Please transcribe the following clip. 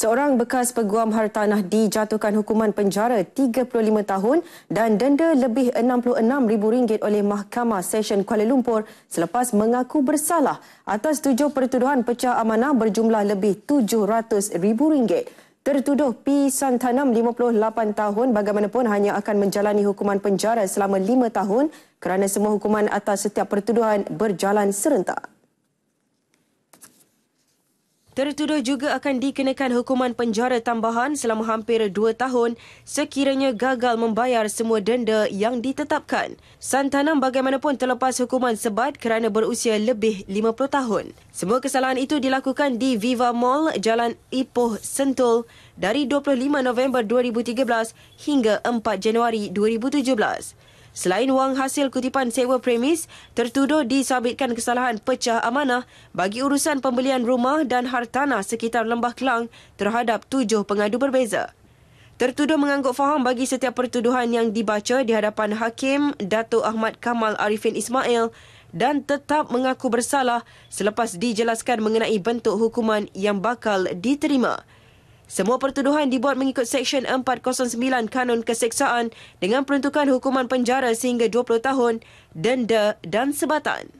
Seorang bekas peguam hartanah dijatuhkan hukuman penjara 35 tahun dan denda lebih RM66,000 oleh Mahkamah Session Kuala Lumpur selepas mengaku bersalah atas tujuh pertuduhan pecah amanah berjumlah lebih RM700,000. Tertuduh P. Santanam, 58 tahun, bagaimanapun hanya akan menjalani hukuman penjara selama 5 tahun kerana semua hukuman atas setiap pertuduhan berjalan serentak. Tertuduh juga akan dikenakan hukuman penjara tambahan selama hampir dua tahun sekiranya gagal membayar semua denda yang ditetapkan. Santana bagaimanapun terlepas hukuman sebat kerana berusia lebih 50 tahun. Semua kesalahan itu dilakukan di Viva Mall, Jalan Ipoh, Sentul dari 25 November 2013 hingga 4 Januari 2017. Selain wang hasil kutipan sewa premis, tertuduh disabitkan kesalahan pecah amanah bagi urusan pembelian rumah dan hartanah sekitar Lembah Kelang terhadap tujuh pengadu berbeza. Tertuduh mengangguk faham bagi setiap pertuduhan yang dibaca di hadapan Hakim Dato' Ahmad Kamal Arifin Ismail dan tetap mengaku bersalah selepas dijelaskan mengenai bentuk hukuman yang bakal diterima. Semua pertuduhan dibuat mengikut Seksyen 409 Kanun Keseksaan dengan peruntukan hukuman penjara sehingga 20 tahun, denda dan sebatan.